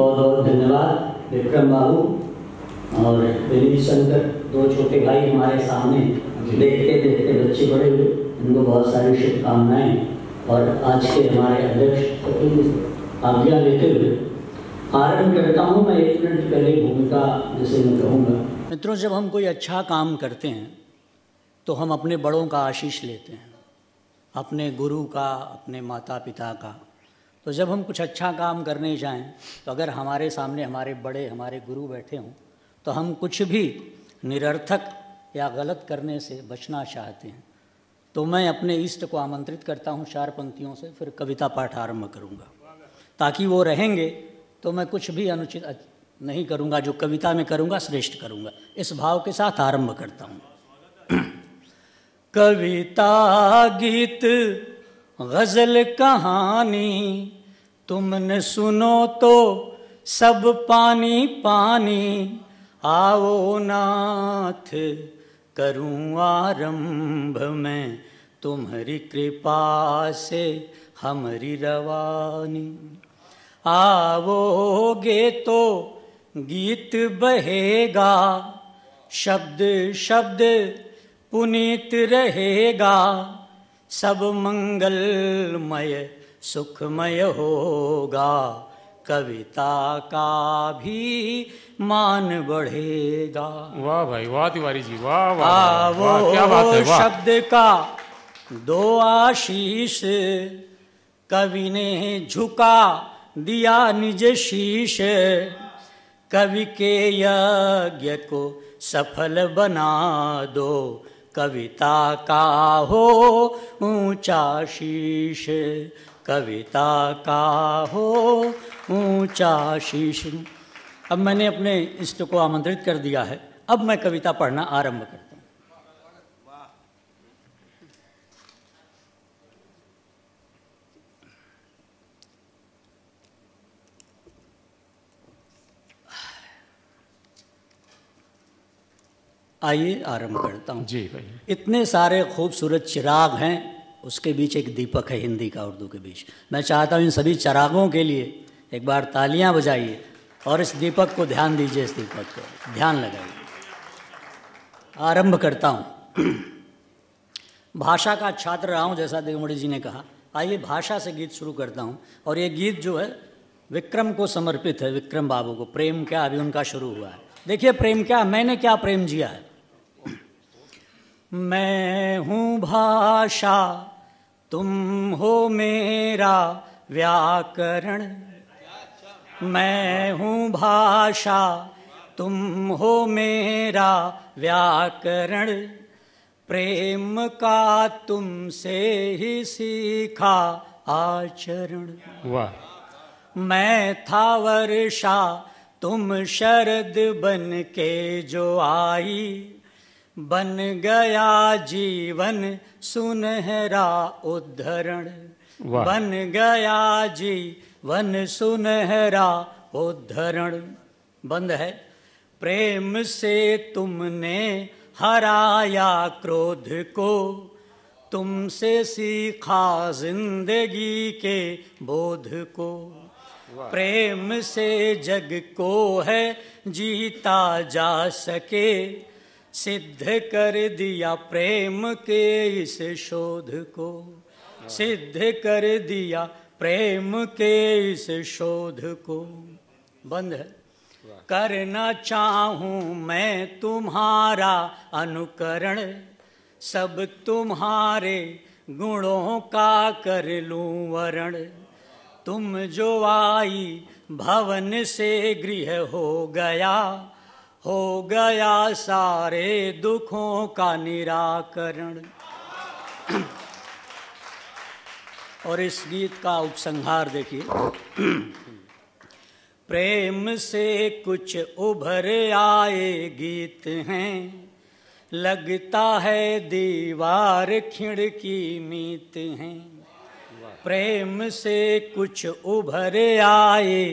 बहुत बहुत धन्यवाद विक्रम बाबू और दिलीप शंकर दो छोटे भाई हमारे सामने देखते देखते बच्चे बड़े हुए उनको बहुत सारी शुभकामनाएं और आज के हमारे अध्यक्ष आज्ञा लेते हुए आरंभ करता हूँ मैं एक मिनट पहले भूमिका जैसे मैं कहूँगा मित्रों जब हम कोई अच्छा काम करते हैं तो हम अपने बड़ों का आशीष लेते हैं अपने गुरु का अपने माता पिता का तो जब हम कुछ अच्छा काम करने जाएं तो अगर हमारे सामने हमारे बड़े हमारे गुरु बैठे हों तो हम कुछ भी निरर्थक या गलत करने से बचना चाहते हैं तो मैं अपने इष्ट को आमंत्रित करता हूँ चार पंक्तियों से फिर कविता पाठ आरंभ करूँगा ताकि वो रहेंगे तो मैं कुछ भी अनुचित नहीं करूँगा जो कविता में करूँगा श्रेष्ठ करूँगा इस भाव के साथ आरंभ करता हूँ कविता गीत गज़ल कहानी तुमने सुनो तो सब पानी पानी आओ नाथ करूं आरंभ में तुम्हारी कृपा से हमारी रवानी आवोगे तो गीत बहेगा शब्द शब्द पुनीत रहेगा सब मंगलमय सुखमय होगा कविता का भी मान बढ़ेगा वाह भाई वाह तिवारी जी वाह वाह वो क्या बात है वाह शब्द का दो आशीष कवि ने झुका दिया निज शीश कवि के यज्ञ को सफल बना दो कविता का हो ऊंचा शीश कविता का हो ऊंचा शीश अब मैंने अपने इष्ट को आमंत्रित कर दिया है अब मैं कविता पढ़ना आरंभ करता आइए आरंभ करता हूँ जी भाई इतने सारे खूबसूरत चिराग हैं उसके बीच एक दीपक है हिंदी का उर्दू के बीच मैं चाहता हूँ इन सभी चिरागों के लिए एक बार तालियां बजाइए और इस दीपक को ध्यान दीजिए इस दीपक को ध्यान लगाइए आरंभ करता हूँ भाषा का छात्र रहा हूँ जैसा देवमणि जी ने कहा आइए भाषा से गीत शुरू करता हूँ और ये गीत जो है विक्रम को समर्पित है विक्रम बाबू को प्रेम क्या अभी उनका शुरू हुआ है देखिए प्रेम क्या मैंने क्या प्रेम जिया है मैं हूँ भाषा तुम हो मेरा व्याकरण मैं हूँ भाषा तुम हो मेरा व्याकरण प्रेम का तुमसे ही सीखा आचरण वाह मैं था वर्षा तुम शरद बन के जो आई बन गया जीवन सुनहरा उद्धरण बन गया जीवन सुनहरा उद्धरण बंद है प्रेम से तुमने हराया क्रोध को तुमसे सीखा जिंदगी के बोध को प्रेम से जग को है जीता जा सके सिद्ध कर दिया प्रेम के इस शोध को सिद्ध कर दिया प्रेम के इस शोध को बंद है करना चाहूँ मैं तुम्हारा अनुकरण सब तुम्हारे गुणों का कर लूँ वरण तुम जो आई भवन से गृह हो गया हो गया सारे दुखों का निराकरण और इस गीत का उपसंहार देखिए प्रेम से कुछ उभर आए गीत हैं लगता है दीवार खिड़की मीत हैं प्रेम से कुछ उभर आए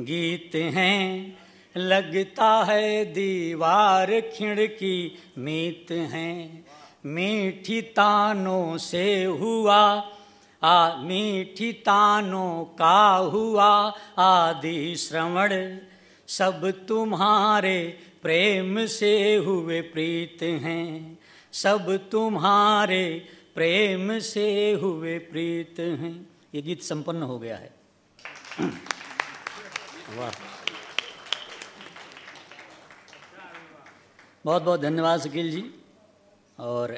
गीत हैं लगता है दीवार खिड़की मीत है मीठी तानों से हुआ आ मीठी तानों का हुआ आदि श्रवण सब तुम्हारे प्रेम से हुए प्रीत हैं सब तुम्हारे प्रेम से हुए प्रीत हैं ये गीत संपन्न हो गया है वाह बहुत बहुत धन्यवाद सुकील जी और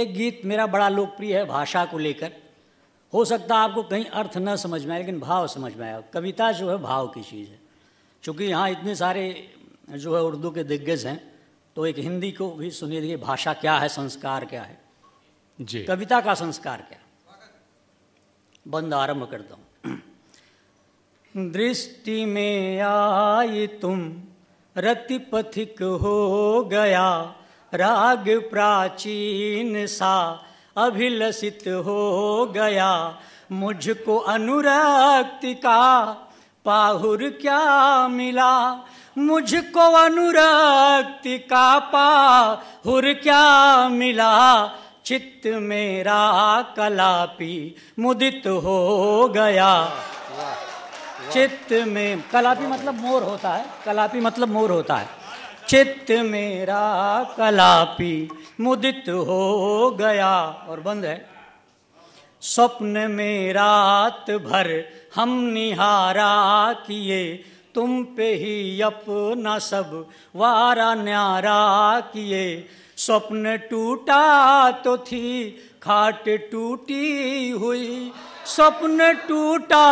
एक गीत मेरा बड़ा लोकप्रिय है भाषा को लेकर हो सकता है आपको कहीं अर्थ न समझ में आए लेकिन भाव समझ में आया कविता जो है भाव की चीज़ है चूँकि यहाँ इतने सारे जो है उर्दू के दिग्गज हैं तो एक हिंदी को भी सुनिए देखिए भाषा क्या है संस्कार क्या है जी कविता का संस्कार क्या बंद आरंभ करता हूँ दृष्टि में आई तुम रति पथिक हो गया राग प्राचीन सा अभिलसित हो गया मुझको अनुरक्ति का पाहुर क्या मिला मुझको अनुरक्ति का पाहुर क्या मिला चित्त मेरा कलापी मुदित हो गया चित्त में कलापी मतलब मोर होता है कलापी मतलब मोर होता है चित्त मेरा कलापी मुदित हो गया और बंद है स्वप्न में रात भर हम निहारा किए तुम पे ही अपना सब वारा न्यारा किए स्वप्न टूटा तो थी खाट टूटी हुई स्वप्न टूटा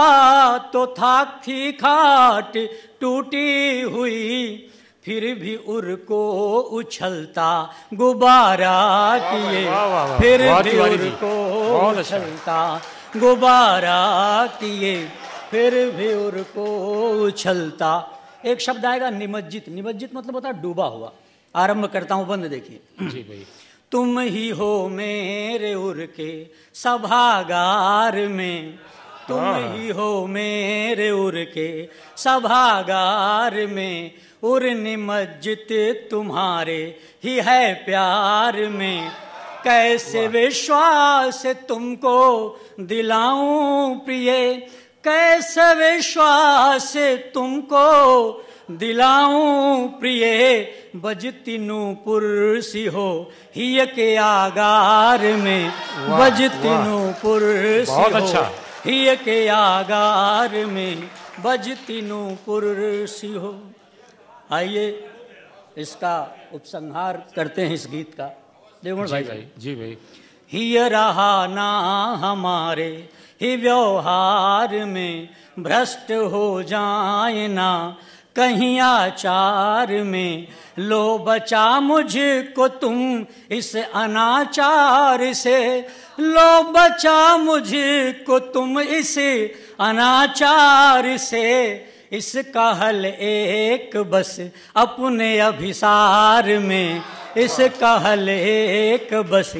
तो थी खाट टूटी हुई फिर भी उर को अच्छा। उछलता गुब्बारा किए फिर भी उर को उछलता गुब्बारा किए फिर भी उर को उछलता एक शब्द आएगा निमज्जित निमज्जित मतलब होता डूबा हुआ आरंभ करता हूँ बंद देखिए जी भाई तुम ही हो मेरे उर के सभागार में तुम हाँ। ही हो मेरे उर के सभागार में उर निमज्जित तुम्हारे ही है प्यार में कैसे विश्वास तुमको दिलाऊं प्रिय कैसे विश्वास तुमको दिलाऊं प्रिय बजती नूपुर हो हिय के आगार में बजती नूपुर सिहो अच्छा। हिय के आगार में बजती नूपुर हो आइए इसका उपसंहार करते हैं इस गीत का देवण भाई भाई जी भाई हिय रहा ना हमारे ही व्यवहार में भ्रष्ट हो जाए ना कहीं आचार में लो बचा मुझको तुम इस अनाचार से लो बचा मुझको तुम इस अनाचार से इस कहल एक बस अपने अभिसार में इस कहल एक बस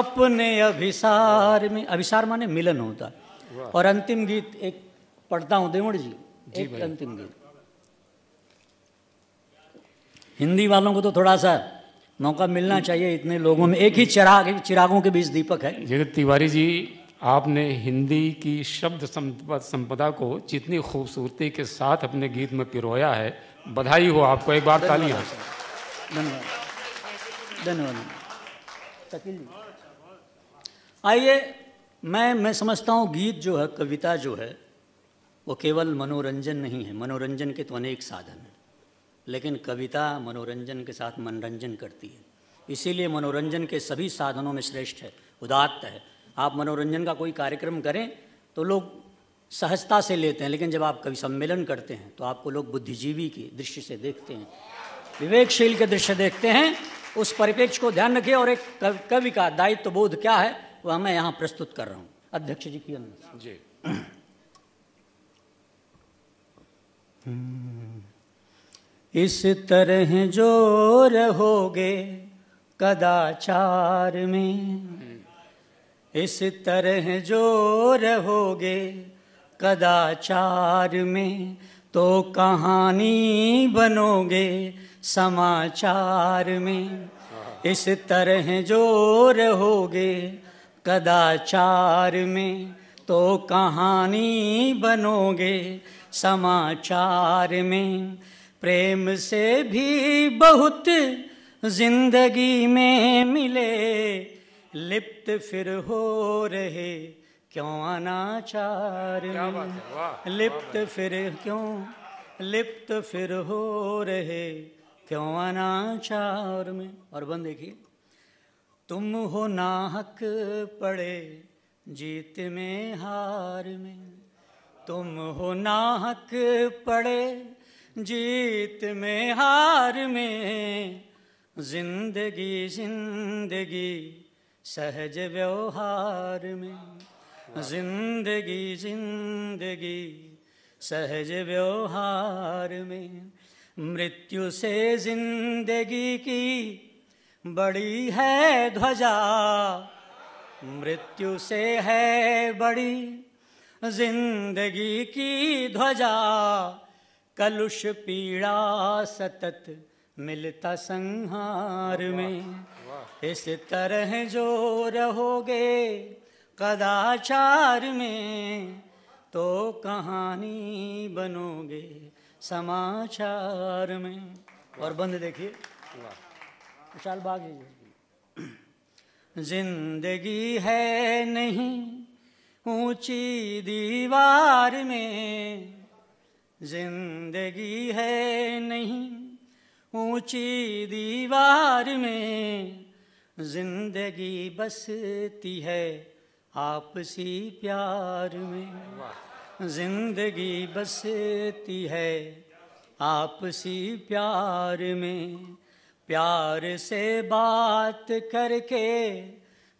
अपने अभिसार में अभिसार माने मिलन होता है और अंतिम गीत एक पढ़ता हूँ देवड़ जी, जी एक अंतिम गीत हिंदी वालों को तो थोड़ा सा मौका मिलना चाहिए इतने लोगों में एक ही चिराग चिरागों के बीच दीपक है जगत तिवारी जी आपने हिंदी की शब्द संपदा को जितनी खूबसूरती के साथ अपने गीत में पिरोया है बधाई हो आपको एक बार ताली धन्यवाद धन्यवाद आइए मैं मैं समझता हूँ गीत जो है कविता जो है वो केवल मनोरंजन नहीं है मनोरंजन के तो अनेक साधन हैं लेकिन कविता मनोरंजन के साथ मनोरंजन करती है इसीलिए मनोरंजन के सभी साधनों में श्रेष्ठ है उदात्त है आप मनोरंजन का कोई कार्यक्रम करें तो लोग सहजता से लेते हैं लेकिन जब आप कवि सम्मेलन करते हैं तो आपको लोग बुद्धिजीवी के दृश्य से देखते हैं विवेकशील के दृश्य देखते हैं उस परिप्रेक्ष्य को ध्यान रखिए और एक कवि का दायित्व बोध क्या है वह मैं यहाँ प्रस्तुत कर रहा हूँ अध्यक्ष जी की अनुमति जी हम्म। इस तरह जो रहोगे कदाचार में इस तरह जो रहोगे कदाचार में तो कहानी बनोगे समाचार में इस तरह जो रहोगे कदाचार में तो कहानी बनोगे समाचार में प्रेम से भी बहुत जिंदगी में मिले लिप्त फिर हो रहे क्यों अनाचार लिप्त फिर क्यों लिप्त फिर हो रहे क्यों अनाचार में और बंद देखिए तुम हो नाहक पड़े जीत में हार में तुम हो नाहक पड़े जीत में हार में जिंदगी जिंदगी सहज व्यवहार में जिंदगी जिंदगी सहज व्यवहार में मृत्यु से जिंदगी की बड़ी है ध्वजा मृत्यु से है बड़ी जिंदगी की ध्वजा कलुष पीड़ा सतत मिलता संहार में इस तरह जो रहोगे कदाचार में तो कहानी बनोगे समाचार में और बंद देखिए विशाल बाग जिंदगी है नहीं ऊंची दीवार में जिंदगी है नहीं ऊंची दीवार में जिंदगी बसती है आपसी प्यार में जिंदगी बसती है आपसी प्यार में प्यार से बात करके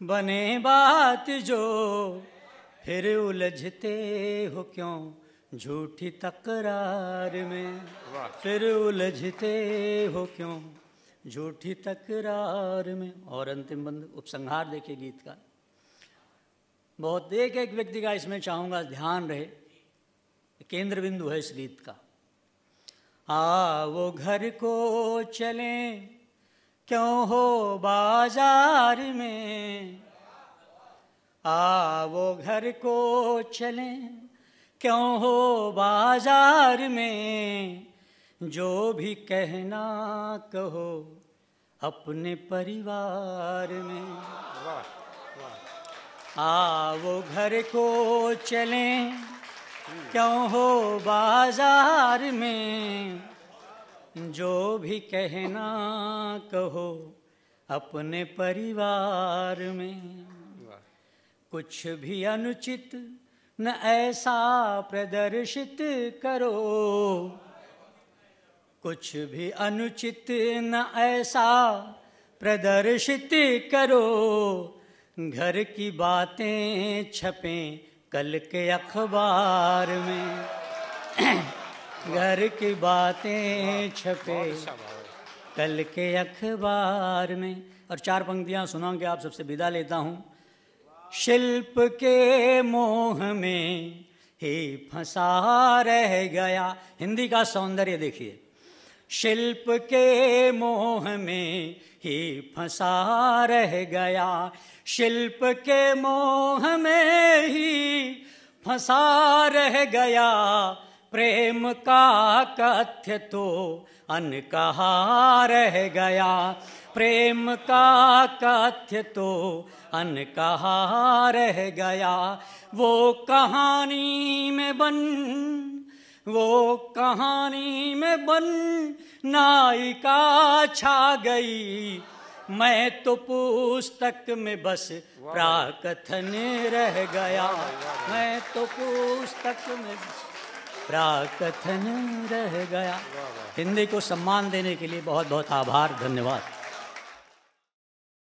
बने बात जो फिर उलझते हो क्यों झूठी तकरार में फिर उलझते हो क्यों झूठी तकरार में और अंतिम बंद उपसंहार देखे गीत का बहुत एक एक व्यक्ति का इसमें चाहूंगा ध्यान रहे केंद्र बिंदु है इस गीत का आ वो घर को चले क्यों हो बाजार में आ वो घर को चलें क्यों हो बाजार में जो भी कहना कहो अपने परिवार में आओ घर को चलें क्यों हो बाजार में जो भी कहना कहो अपने परिवार में कुछ भी अनुचित न ऐसा प्रदर्शित करो कुछ भी अनुचित न ऐसा प्रदर्शित करो घर की बातें छपें कल के अखबार में घर की बातें छपे अच्छा कल के अखबार में और चार पंक्तियाँ सुनाऊंगे आप सबसे विदा लेता हूँ शिल्प के मोह में ही फंसा रह गया हिंदी का सौंदर्य देखिए शिल्प के मोह में ही फंसा रह गया शिल्प के मोह में ही फंसा रह गया प्रेम का कथ्य तो अनकहा रह गया प्रेम का कथ्य तो अन कहा रह गया वो कहानी में बन वो कहानी में बन नायिका छा गई मैं तो पुस्तक में बस प्राकथन रह गया मैं तो पुस्तक में बस प्राकथन रह गया हिंदी को सम्मान देने के लिए बहुत बहुत आभार धन्यवाद